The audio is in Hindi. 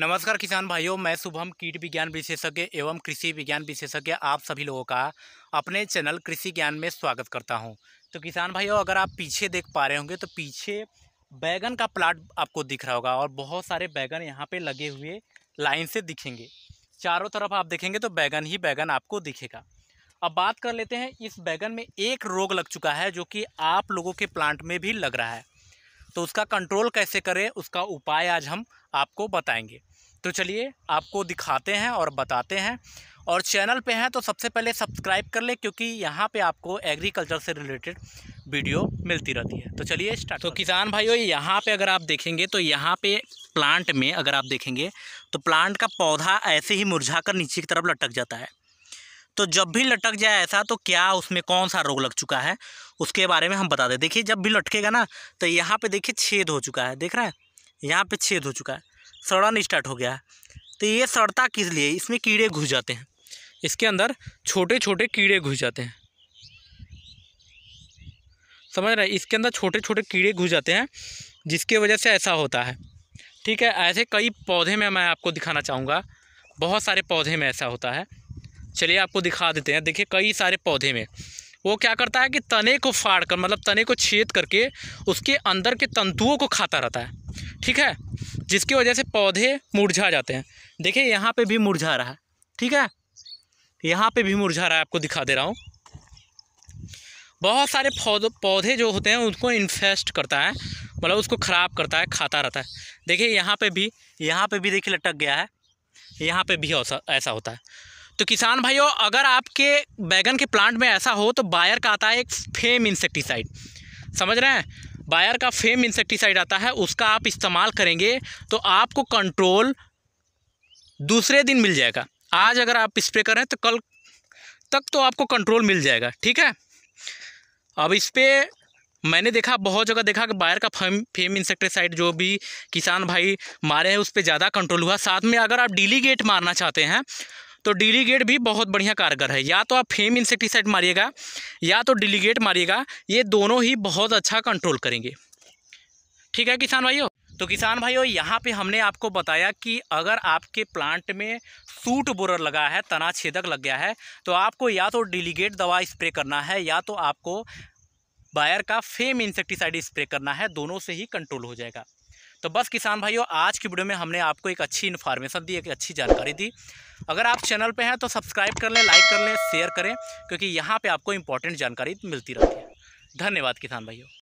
नमस्कार किसान भाइयों मैं शुभम कीट विज्ञान विशेषज्ञ एवं कृषि विज्ञान विशेषज्ञ आप सभी लोगों का अपने चैनल कृषि ज्ञान में स्वागत करता हूं तो किसान भाइयों अगर आप पीछे देख पा रहे होंगे तो पीछे बैगन का प्लाट आपको दिख रहा होगा और बहुत सारे बैगन यहाँ पे लगे हुए लाइन से दिखेंगे चारों तरफ आप देखेंगे तो बैगन ही बैगन आपको दिखेगा अब बात कर लेते हैं इस बैगन में एक रोग लग चुका है जो कि आप लोगों के प्लांट में भी लग रहा है तो उसका कंट्रोल कैसे करें उसका उपाय आज हम आपको बताएंगे तो चलिए आपको दिखाते हैं और बताते हैं और चैनल पे हैं तो सबसे पहले सब्सक्राइब कर ले क्योंकि यहाँ पे आपको एग्रीकल्चर से रिलेटेड वीडियो मिलती रहती है तो चलिए स्टार्ट तो किसान भाइयों यहाँ पे अगर आप देखेंगे तो यहाँ पे प्लांट में अगर आप देखेंगे तो प्लांट का पौधा ऐसे ही मुरझा कर नीचे की तरफ लटक जाता है तो जब भी लटक जाए ऐसा तो क्या उसमें कौन सा रोग लग चुका है उसके बारे में हम बता दें देखिए जब भी लटकेगा ना तो यहाँ पे देखिए छेद हो चुका है देख रहे हैं यहाँ पे छेद हो चुका है सड़न स्टार्ट हो गया है तो ये सड़ता किस लिए इसमें कीड़े घुस जाते हैं इसके अंदर छोटे छोटे कीड़े घुस जाते हैं समझ रहे हैं इसके अंदर छोटे छोटे कीड़े घुस जाते हैं जिसके वजह से ऐसा होता है ठीक है ऐसे कई पौधे में मैं आपको दिखाना चाहूँगा बहुत सारे पौधे में ऐसा होता है चलिए आपको दिखा देते हैं देखिए कई सारे पौधे में वो क्या करता है कि तने को फाड़ कर मतलब तने को छेद करके उसके अंदर के तंतुओं को खाता रहता है ठीक है जिसकी वजह से पौधे मुरझा जाते हैं देखिए यहाँ पे भी मुरझा रहा है ठीक है यहाँ पे भी मुरझा रहा है आपको दिखा दे रहा हूँ बहुत सारे पौधे जो होते हैं उनको इन्फेस्ट करता है मतलब उसको ख़राब करता है खाता रहता है देखिए यहाँ पर भी यहाँ पर भी देखिए लटक गया है यहाँ पर भी ऐसा होता है तो किसान भाइयों अगर आपके बैगन के प्लांट में ऐसा हो तो बायर का आता है एक फेम इंसेक्टिसाइड समझ रहे हैं बायर का फेम इंसेक्टिसाइड आता है उसका आप इस्तेमाल करेंगे तो आपको कंट्रोल दूसरे दिन मिल जाएगा आज अगर आप स्प्रे करें तो कल तक तो आपको कंट्रोल मिल जाएगा ठीक है अब इस पर मैंने देखा बहुत जगह देखा कि बायर का फेम फेम इंसेक्टिसाइड जो भी किसान भाई मारे हैं उस पर ज़्यादा कंट्रोल हुआ साथ में अगर आप डीलीगेट मारना चाहते हैं तो डिलीगेट भी बहुत बढ़िया कारगर है या तो आप फेम इंसेक्टिसाइड मारिएगा या तो डिलीगेट मारिएगा ये दोनों ही बहुत अच्छा कंट्रोल करेंगे ठीक है किसान भाइयों तो किसान भाइयों यहाँ पे हमने आपको बताया कि अगर आपके प्लांट में सूट बोरर लगा है तना छेदक लग गया है तो आपको या तो डिलीगेट दवा स्प्रे करना है या तो आपको बायर का फेम इंसेक्टिसाइड स्प्रे करना है दोनों से ही कंट्रोल हो जाएगा तो बस किसान भाइयों आज की वीडियो में हमने आपको एक अच्छी इन्फॉर्मेशन दी एक अच्छी जानकारी दी अगर आप चैनल पे हैं तो सब्सक्राइब कर लें लाइक कर लें शेयर करें क्योंकि यहाँ पे आपको इंपॉर्टेंट जानकारी मिलती रहती है धन्यवाद किसान भाइयों